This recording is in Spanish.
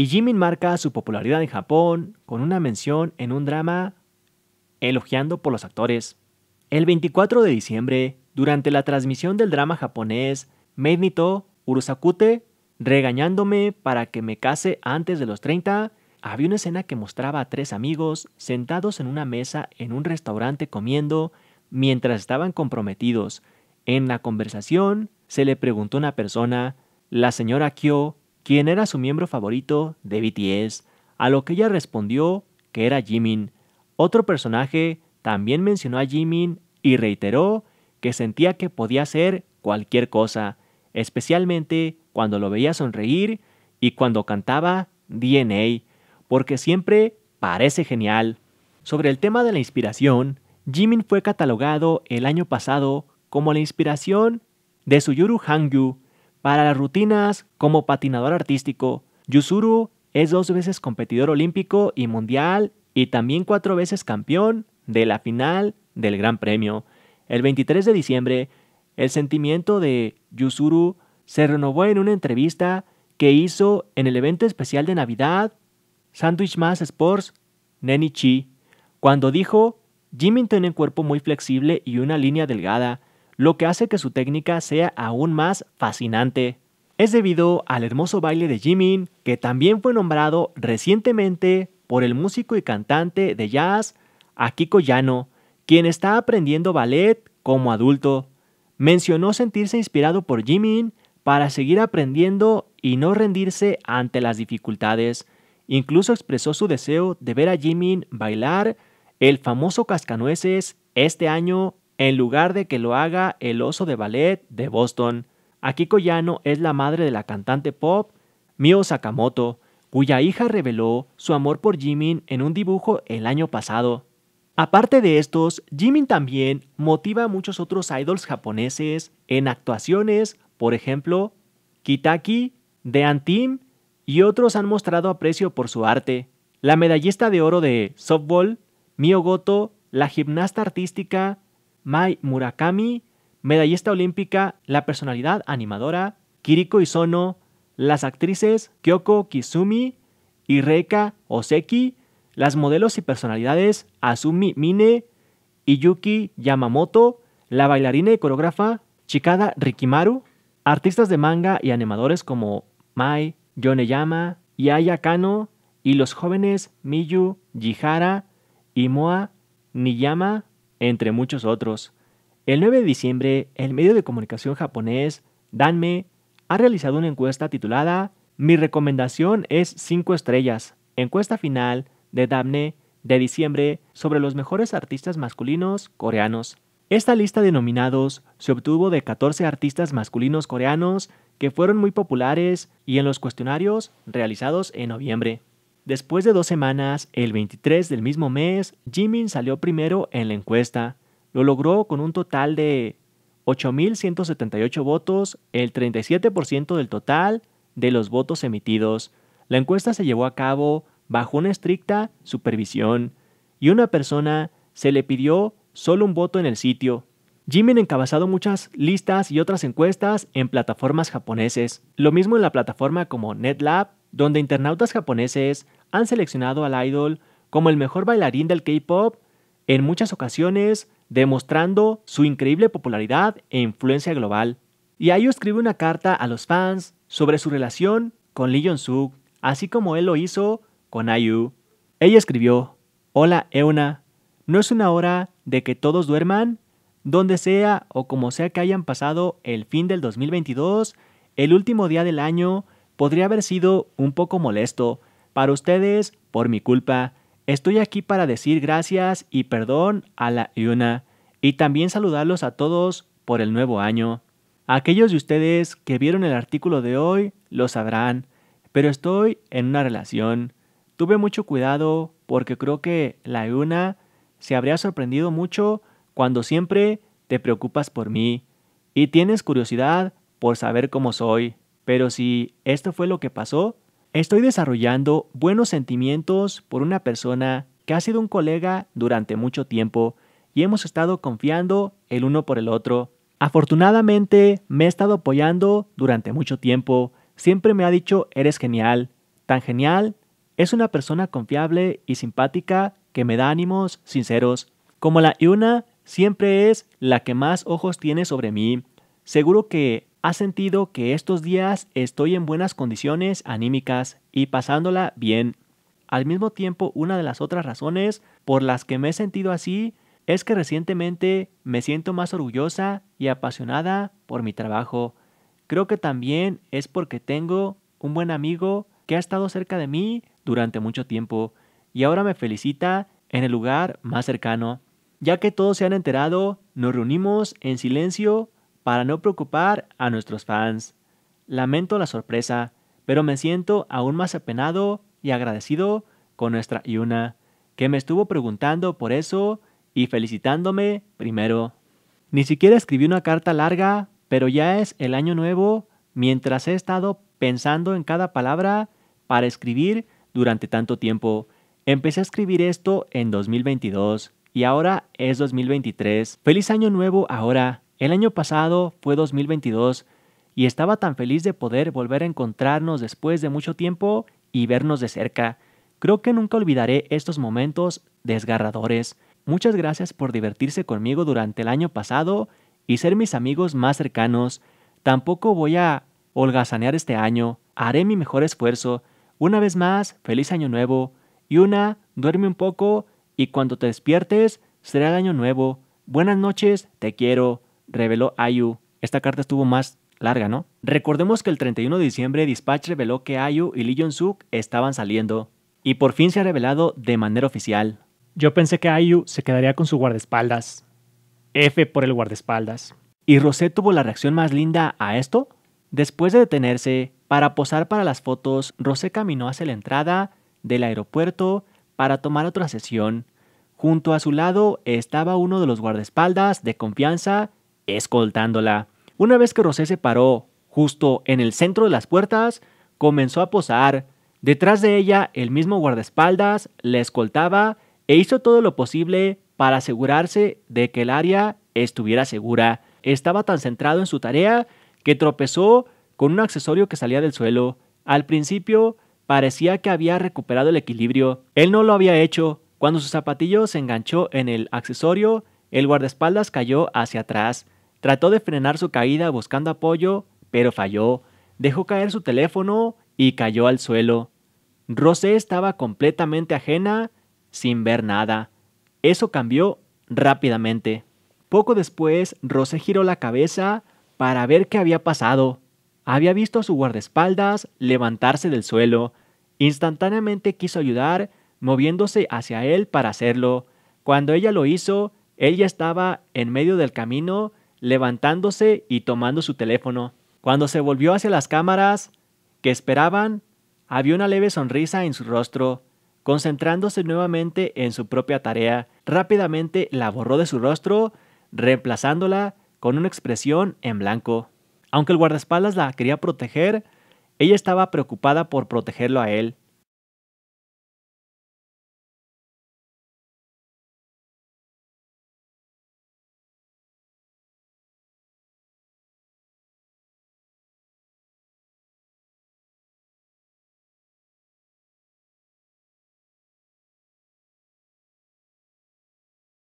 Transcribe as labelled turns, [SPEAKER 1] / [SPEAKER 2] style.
[SPEAKER 1] y Jimin marca su popularidad en Japón con una mención en un drama elogiando por los actores. El 24 de diciembre, durante la transmisión del drama japonés Made to Urusakute, regañándome para que me case antes de los 30, había una escena que mostraba a tres amigos sentados en una mesa en un restaurante comiendo mientras estaban comprometidos. En la conversación se le preguntó a una persona, la señora Kyo, Quién era su miembro favorito de BTS, a lo que ella respondió que era Jimin. Otro personaje también mencionó a Jimin y reiteró que sentía que podía hacer cualquier cosa, especialmente cuando lo veía sonreír y cuando cantaba DNA, porque siempre parece genial. Sobre el tema de la inspiración, Jimin fue catalogado el año pasado como la inspiración de su Yuru Hangyu, para las rutinas, como patinador artístico, Yusuru es dos veces competidor olímpico y mundial y también cuatro veces campeón de la final del Gran Premio. El 23 de diciembre, el sentimiento de Yusuru se renovó en una entrevista que hizo en el evento especial de Navidad Sandwich Mass Sports Nenichi, cuando dijo, Jimmy tiene un cuerpo muy flexible y una línea delgada, lo que hace que su técnica sea aún más fascinante. Es debido al hermoso baile de Jimin, que también fue nombrado recientemente por el músico y cantante de jazz Akiko Yano, quien está aprendiendo ballet como adulto. Mencionó sentirse inspirado por Jimin para seguir aprendiendo y no rendirse ante las dificultades. Incluso expresó su deseo de ver a Jimin bailar el famoso cascanueces este año en lugar de que lo haga el oso de ballet de Boston. Akiko Yano es la madre de la cantante pop Mio Sakamoto, cuya hija reveló su amor por Jimin en un dibujo el año pasado. Aparte de estos, Jimin también motiva a muchos otros idols japoneses en actuaciones, por ejemplo, Kitaki, The Antim y otros han mostrado aprecio por su arte. La medallista de oro de softball, Mio Goto, la gimnasta artística Mai Murakami, medallista olímpica, la personalidad animadora, Kiriko Isono, las actrices Kyoko Kizumi y Reika Oseki, las modelos y personalidades Azumi Mine y Yuki Yamamoto, la bailarina y coreógrafa Chikada Rikimaru, artistas de manga y animadores como Mai, Yoneyama y Kano y los jóvenes Miyu, Jihara, Moa Niyama, entre muchos otros. El 9 de diciembre, el medio de comunicación japonés Danme ha realizado una encuesta titulada Mi recomendación es 5 estrellas, encuesta final de Danme de diciembre sobre los mejores artistas masculinos coreanos. Esta lista de nominados se obtuvo de 14 artistas masculinos coreanos que fueron muy populares y en los cuestionarios realizados en noviembre. Después de dos semanas, el 23 del mismo mes, Jimin salió primero en la encuesta. Lo logró con un total de 8.178 votos, el 37% del total de los votos emitidos. La encuesta se llevó a cabo bajo una estricta supervisión y una persona se le pidió solo un voto en el sitio. Jimin encabezado muchas listas y otras encuestas en plataformas japoneses, lo mismo en la plataforma como NetLab, donde internautas japoneses han seleccionado al idol como el mejor bailarín del K-Pop en muchas ocasiones, demostrando su increíble popularidad e influencia global. Y Ayu escribe una carta a los fans sobre su relación con Lee Jong-suk, así como él lo hizo con Ayu. Ella escribió, Hola Euna, no es una hora de que todos duerman, donde sea o como sea que hayan pasado el fin del 2022, el último día del año podría haber sido un poco molesto, para ustedes, por mi culpa, estoy aquí para decir gracias y perdón a la Yuna y también saludarlos a todos por el nuevo año. Aquellos de ustedes que vieron el artículo de hoy lo sabrán, pero estoy en una relación. Tuve mucho cuidado porque creo que la Yuna se habría sorprendido mucho cuando siempre te preocupas por mí y tienes curiosidad por saber cómo soy. Pero si esto fue lo que pasó, Estoy desarrollando buenos sentimientos por una persona que ha sido un colega durante mucho tiempo y hemos estado confiando el uno por el otro. Afortunadamente me he estado apoyando durante mucho tiempo. Siempre me ha dicho eres genial, tan genial. Es una persona confiable y simpática que me da ánimos sinceros. Como la Yuna, siempre es la que más ojos tiene sobre mí. Seguro que ha sentido que estos días estoy en buenas condiciones anímicas y pasándola bien. Al mismo tiempo, una de las otras razones por las que me he sentido así es que recientemente me siento más orgullosa y apasionada por mi trabajo. Creo que también es porque tengo un buen amigo que ha estado cerca de mí durante mucho tiempo y ahora me felicita en el lugar más cercano. Ya que todos se han enterado, nos reunimos en silencio para no preocupar a nuestros fans. Lamento la sorpresa, pero me siento aún más apenado y agradecido con nuestra Yuna, que me estuvo preguntando por eso y felicitándome primero. Ni siquiera escribí una carta larga, pero ya es el año nuevo mientras he estado pensando en cada palabra para escribir durante tanto tiempo. Empecé a escribir esto en 2022 y ahora es 2023. Feliz año nuevo ahora. El año pasado fue 2022 y estaba tan feliz de poder volver a encontrarnos después de mucho tiempo y vernos de cerca. Creo que nunca olvidaré estos momentos desgarradores. Muchas gracias por divertirse conmigo durante el año pasado y ser mis amigos más cercanos. Tampoco voy a holgazanear este año. Haré mi mejor esfuerzo. Una vez más, feliz año nuevo. Y una, duerme un poco y cuando te despiertes será el año nuevo. Buenas noches, te quiero reveló Ayu. Esta carta estuvo más larga, ¿no? Recordemos que el 31 de diciembre Dispatch reveló que Ayu y Lee Jong-suk estaban saliendo y por fin se ha revelado de manera oficial. Yo pensé que Ayu se quedaría con su guardaespaldas. F por el guardaespaldas. ¿Y Rosé tuvo la reacción más linda a esto? Después de detenerse para posar para las fotos, Rosé caminó hacia la entrada del aeropuerto para tomar otra sesión. Junto a su lado estaba uno de los guardaespaldas de confianza escoltándola. Una vez que Rosé se paró justo en el centro de las puertas, comenzó a posar. Detrás de ella, el mismo guardaespaldas la escoltaba e hizo todo lo posible para asegurarse de que el área estuviera segura. Estaba tan centrado en su tarea que tropezó con un accesorio que salía del suelo. Al principio parecía que había recuperado el equilibrio. Él no lo había hecho. Cuando su zapatillo se enganchó en el accesorio, el guardaespaldas cayó hacia atrás. Trató de frenar su caída buscando apoyo, pero falló. Dejó caer su teléfono y cayó al suelo. Rosé estaba completamente ajena, sin ver nada. Eso cambió rápidamente. Poco después, Rosé giró la cabeza para ver qué había pasado. Había visto a su guardaespaldas levantarse del suelo. Instantáneamente quiso ayudar, moviéndose hacia él para hacerlo. Cuando ella lo hizo, él ya estaba en medio del camino levantándose y tomando su teléfono. Cuando se volvió hacia las cámaras que esperaban, había una leve sonrisa en su rostro. Concentrándose nuevamente en su propia tarea, rápidamente la borró de su rostro, reemplazándola con una expresión en blanco. Aunque el guardaespaldas la quería proteger, ella estaba preocupada por protegerlo a él.